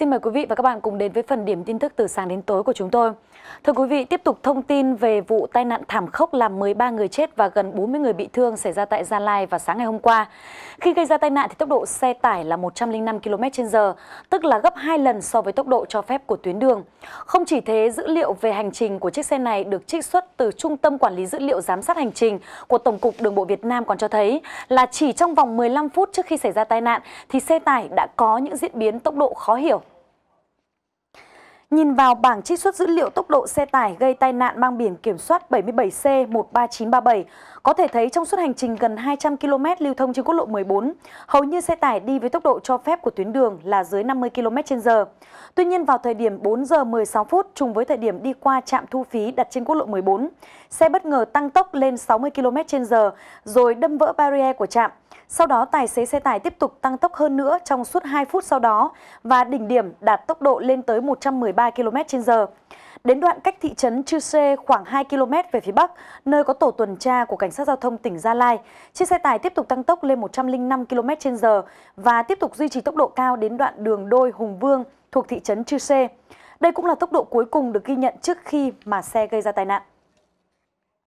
Xin mời quý vị và các bạn cùng đến với phần điểm tin tức từ sáng đến tối của chúng tôi. Thưa quý vị, tiếp tục thông tin về vụ tai nạn thảm khốc làm 13 người chết và gần 40 người bị thương xảy ra tại Gia Lai vào sáng ngày hôm qua. Khi gây ra tai nạn thì tốc độ xe tải là 105 km/h, tức là gấp 2 lần so với tốc độ cho phép của tuyến đường. Không chỉ thế, dữ liệu về hành trình của chiếc xe này được trích xuất từ Trung tâm Quản lý Dữ liệu Giám sát Hành trình của Tổng cục Đường bộ Việt Nam còn cho thấy là chỉ trong vòng 15 phút trước khi xảy ra tai nạn thì xe tải đã có những diễn biến tốc độ khó hiểu Nhìn vào bảng trích xuất dữ liệu tốc độ xe tải gây tai nạn mang biển kiểm soát 77C13937, có thể thấy trong suốt hành trình gần 200 km lưu thông trên quốc lộ 14, hầu như xe tải đi với tốc độ cho phép của tuyến đường là dưới 50 km h Tuy nhiên vào thời điểm 4 giờ 16 phút trùng với thời điểm đi qua trạm thu phí đặt trên quốc lộ 14, xe bất ngờ tăng tốc lên 60 km h rồi đâm vỡ barrier của trạm. Sau đó tài xế xe tải tiếp tục tăng tốc hơn nữa trong suốt 2 phút sau đó và đỉnh điểm đạt tốc độ lên tới 113 13 km h Đến đoạn cách thị trấn Chư Sê khoảng 2 km về phía Bắc, nơi có tổ tuần tra của Cảnh sát Giao thông tỉnh Gia Lai, chiếc xe tải tiếp tục tăng tốc lên 105 km h và tiếp tục duy trì tốc độ cao đến đoạn đường đôi Hùng Vương thuộc thị trấn Chư Sê. Đây cũng là tốc độ cuối cùng được ghi nhận trước khi mà xe gây ra tai nạn.